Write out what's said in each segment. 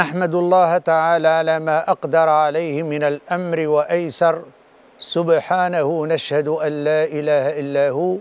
نحمد الله تعالى على ما أقدر عليه من الأمر وأيسر سبحانه نشهد أن لا إله إلا هو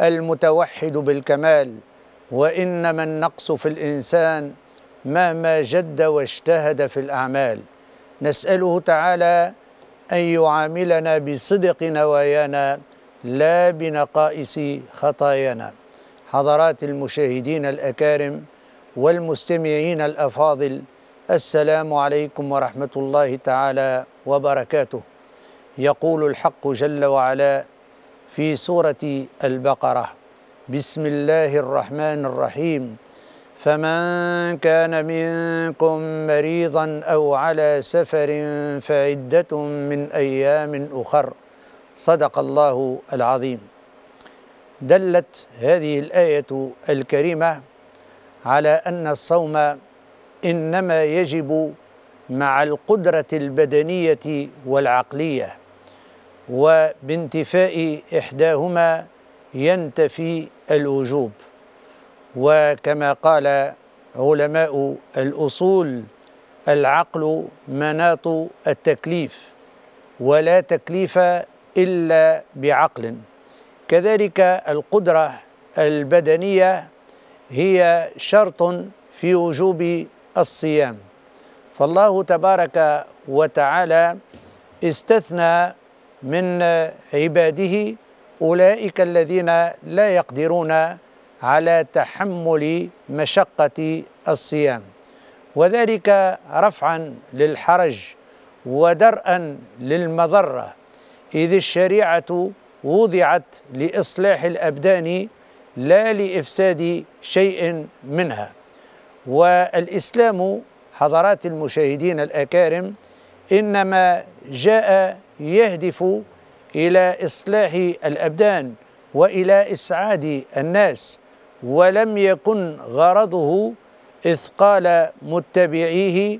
المتوحد بالكمال وإنما النقص في الإنسان مهما جد واجتهد في الأعمال نسأله تعالى أن يعاملنا بصدق نوايانا لا بنقائص خطايانا حضرات المشاهدين الأكارم والمستمعين الأفاضل السلام عليكم ورحمة الله تعالى وبركاته يقول الحق جل وعلا في سورة البقرة بسم الله الرحمن الرحيم فمن كان منكم مريضا أو على سفر فعدة من أيام أخر صدق الله العظيم دلت هذه الآية الكريمة على أن الصوم انما يجب مع القدره البدنيه والعقليه وبانتفاء احداهما ينتفي الوجوب وكما قال علماء الاصول العقل مناط التكليف ولا تكليف الا بعقل كذلك القدره البدنيه هي شرط في وجوب الصيام فالله تبارك وتعالى استثنى من عباده اولئك الذين لا يقدرون على تحمل مشقه الصيام وذلك رفعا للحرج ودرءا للمضره اذ الشريعه وضعت لاصلاح الابدان لا لافساد شيء منها والإسلام حضرات المشاهدين الأكارم إنما جاء يهدف إلى إصلاح الأبدان وإلى إسعاد الناس ولم يكن غرضه إثقال متبعيه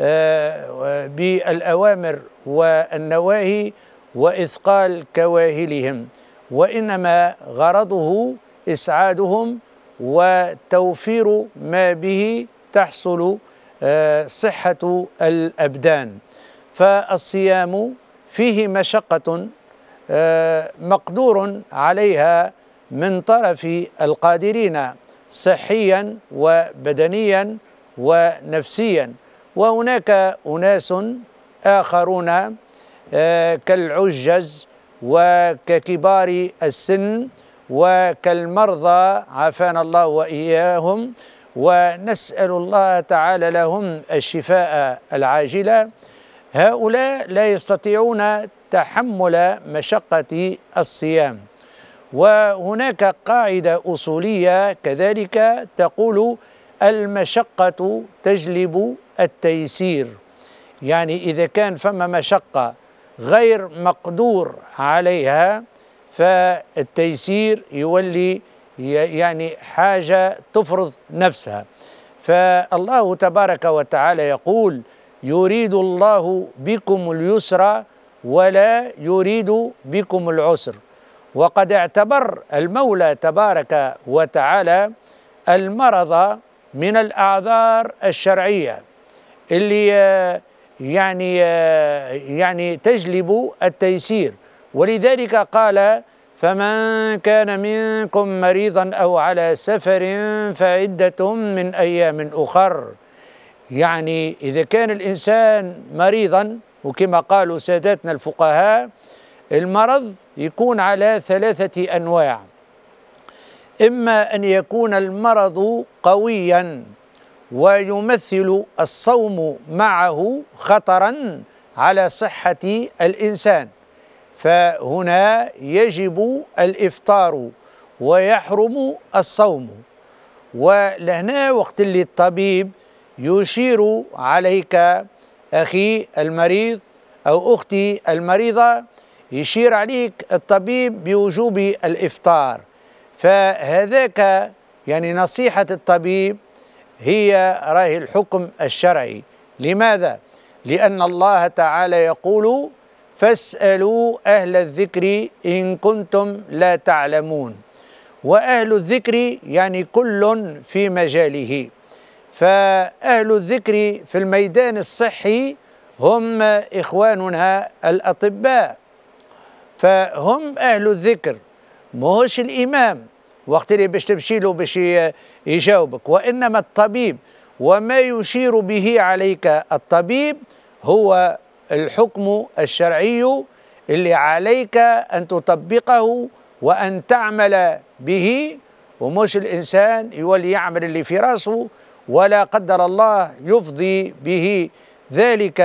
آه، بالأوامر والنواهي وإثقال كواهلهم وإنما غرضه إسعادهم وتوفير ما به تحصل آه، صحة الأبدان فالصيام فيه مشقة آه، مقدور عليها من طرف القادرين صحيا وبدنيا ونفسيا وهناك أناس آخرون آه، كالعجز وككبار السن وكالمرضى عافانا الله وإياهم ونسأل الله تعالى لهم الشفاء العاجلة هؤلاء لا يستطيعون تحمل مشقة الصيام وهناك قاعدة أصولية كذلك تقول المشقة تجلب التيسير يعني إذا كان فما مشقة غير مقدور عليها فالتيسير يولي يعني حاجة تفرض نفسها فالله تبارك وتعالى يقول يريد الله بكم اليسر ولا يريد بكم العسر وقد اعتبر المولى تبارك وتعالى المرض من الأعذار الشرعية اللي يعني يعني تجلب التيسير ولذلك قال فمن كان منكم مريضا أو على سفر فعدة من أيام أخر يعني إذا كان الإنسان مريضا وكما قالوا ساداتنا الفقهاء المرض يكون على ثلاثة أنواع إما أن يكون المرض قويا ويمثل الصوم معه خطرا على صحة الإنسان فهنا يجب الإفطار ويحرم الصوم ولهنا وقت اللي الطبيب يشير عليك أخي المريض أو أختي المريضة يشير عليك الطبيب بوجوب الإفطار فهذاك يعني نصيحة الطبيب هي راهي الحكم الشرعي لماذا؟ لأن الله تعالى يقول فاسألوا أهل الذكر إن كنتم لا تعلمون وأهل الذكر يعني كل في مجاله فأهل الذكر في الميدان الصحي هم إخواننا الأطباء فهم أهل الذكر مهوش الإمام وقت اللي باش تمشي له باش يجاوبك وإنما الطبيب وما يشير به عليك الطبيب هو الحكم الشرعي اللي عليك أن تطبقه وأن تعمل به ومش الإنسان يولي يعمل اللي في راسه ولا قدر الله يفضي به ذلك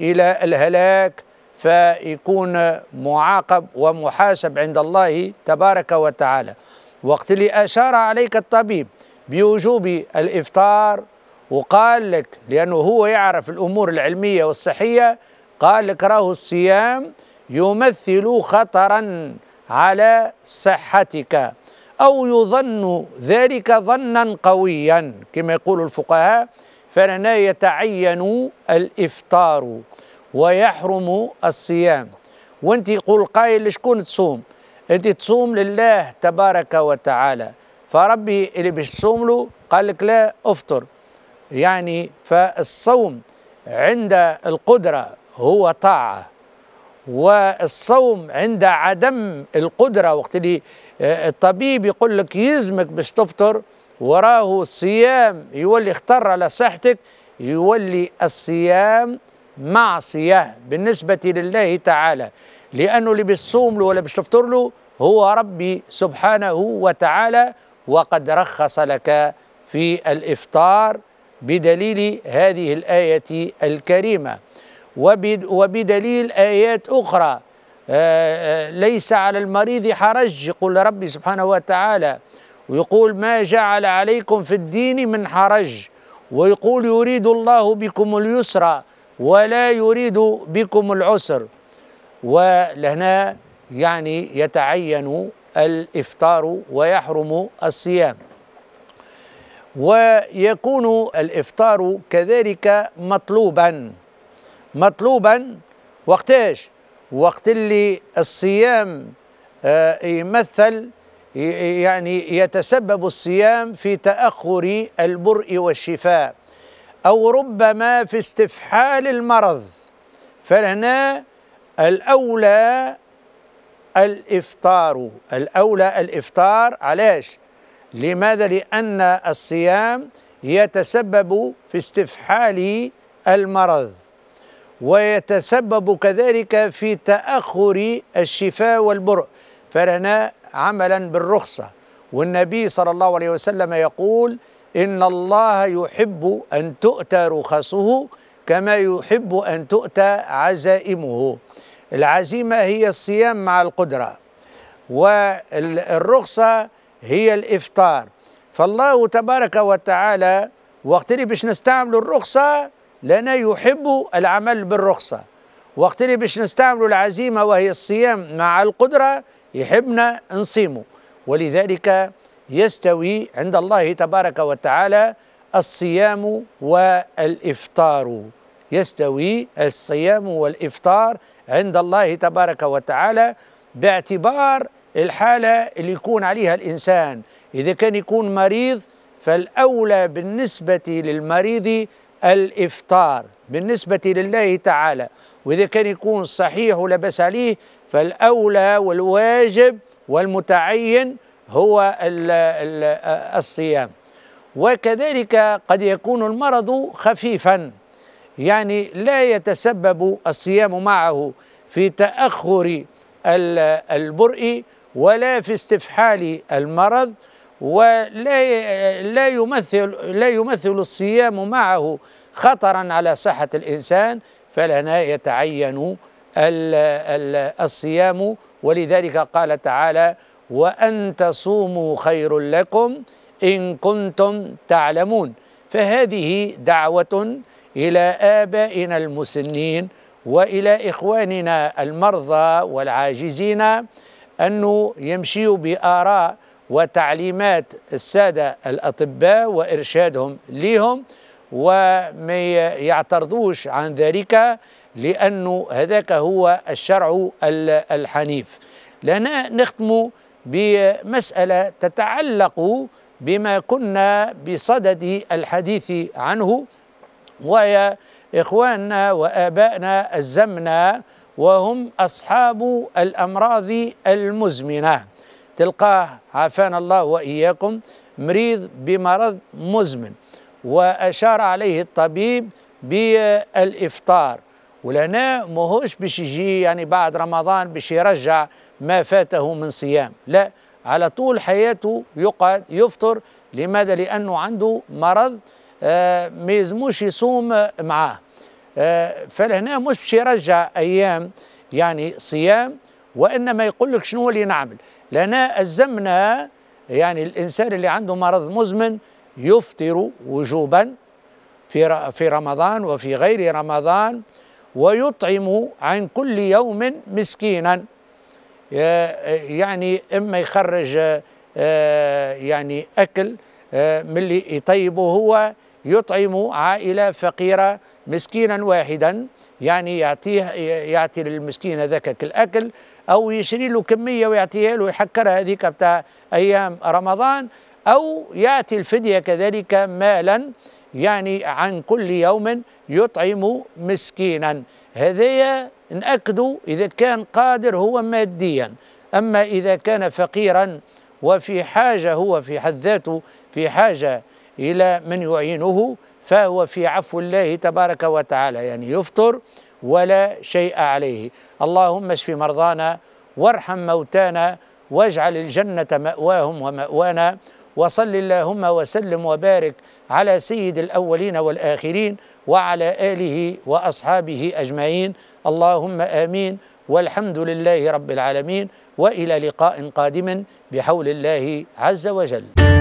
إلى الهلاك فيكون معاقب ومحاسب عند الله تبارك وتعالى وقت اللي أشار عليك الطبيب بوجوب الإفطار وقال لك لأنه هو يعرف الأمور العلمية والصحية قال إكراه الصيام يمثل خطرا على صحتك أو يظن ذلك ظنا قويا كما يقول الفقهاء فلنا يتعين الإفطار ويحرم الصيام وانت يقول قائل شكون تصوم انت تصوم لله تبارك وتعالى فربي اللي باش تصوم له قال لك لا افطر يعني فالصوم عند القدرة هو طاعة والصوم عند عدم القدرة وقت اللي آه، الطبيب يقول لك يلزمك باش تفطر وراه الصيام يولي خطر على صحتك يولي الصيام معصية بالنسبة لله تعالى لأنه اللي بتصوم له ولا باش تفطر له هو ربي سبحانه وتعالى وقد رخص لك في الإفطار بدليل هذه الآية الكريمة وبدليل آيات أخرى آه، آه، ليس على المريض حرج يقول ربي سبحانه وتعالى ويقول ما جعل عليكم في الدين من حرج ويقول يريد الله بكم اليسر ولا يريد بكم العسر ولهنا يعني يتعين الإفطار ويحرم الصيام ويكون الإفطار كذلك مطلوباً مطلوبا وقتاش وقت اللي الصيام آه، يمثل يعني يتسبب الصيام في تأخر البرء والشفاء أو ربما في استفحال المرض فهنا الأولى الإفطار الأولى الإفطار علاش لماذا لأن الصيام يتسبب في استفحال المرض ويتسبب كذلك في تأخر الشفاء والبرء فرنا عملا بالرخصة والنبي صلى الله عليه وسلم يقول إن الله يحب أن تؤتى رخصه كما يحب أن تؤتى عزائمه العزيمة هي الصيام مع القدرة والرخصة هي الإفطار فالله تبارك وتعالى وقت اللي باش نستعملوا الرخصة لنا يحب العمل بالرخصة وقت اللي باش نستعملوا العزيمة وهي الصيام مع القدرة يحبنا نصيمه ولذلك يستوي عند الله تبارك وتعالى الصيام والإفطار يستوي الصيام والإفطار عند الله تبارك وتعالى باعتبار الحالة اللي يكون عليها الإنسان إذا كان يكون مريض فالأولى بالنسبة للمريض الإفطار بالنسبة لله تعالى وإذا كان يكون صحيح ولبس عليه فالأولى والواجب والمتعين هو الصيام وكذلك قد يكون المرض خفيفا يعني لا يتسبب الصيام معه في تأخر البرء ولا في استفحال المرض ولا لا يمثل لا يمثل الصيام معه خطرا على صحة الإنسان فلنا يتعين الصيام ولذلك قال تعالى وأن تصوموا خير لكم إن كنتم تعلمون فهذه دعوة إلى آبائنا المسنين وإلى إخواننا المرضى والعاجزين أنه يمشيوا بآراء وتعليمات السادة الأطباء وإرشادهم ليهم وما يعترضوش عن ذلك لأنه هذاك هو الشرع الحنيف لنا نختم بمسألة تتعلق بما كنا بصدد الحديث عنه وهي إخواننا وآبائنا الزمنة وهم أصحاب الأمراض المزمنة تلقاه عافانا الله وإياكم مريض بمرض مزمن وأشار عليه الطبيب بالإفطار ولهنا مهوش باش يجي يعني بعد رمضان باش يرجع ما فاته من صيام لا على طول حياته يقعد يفطر لماذا لأنه عنده مرض آه، ما يزموش يصوم معاه آه، فلهنا مش باش يرجع أيام يعني صيام وإنما يقول لك شنو اللي نعمل لأن ألزمنا يعني الإنسان اللي عنده مرض مزمن يفطر وجوبا في في رمضان وفي غير رمضان ويطعم عن كل يوم مسكينا آه، يعني إما يخرج آه، يعني أكل آه، من اللي يطيبه هو يطعم عائلة فقيرة مسكينا واحدا يعني يعطيه يعطي للمسكين هذاك الأكل او يشري له كميه ويعطيها له ويحكرها هذيك بتاع ايام رمضان او ياتي الفديه كذلك مالا يعني عن كل يوم يطعم مسكينا هذايا نأكدوا إذا كان قادر هو ماديا أما إذا كان فقيرا وفي حاجة هو في حد ذاته في حاجة إلى من يعينه فهو في عفو الله تبارك وتعالى يعني يفطر ولا شيء عليه اللهم اشف مرضانا وارحم موتانا واجعل الجنة مأواهم ومأوانا وصل اللهم وسلم وبارك على سيد الأولين والآخرين وعلى آله وأصحابه أجمعين اللهم آمين والحمد لله رب العالمين وإلى لقاء قادم بحول الله عز وجل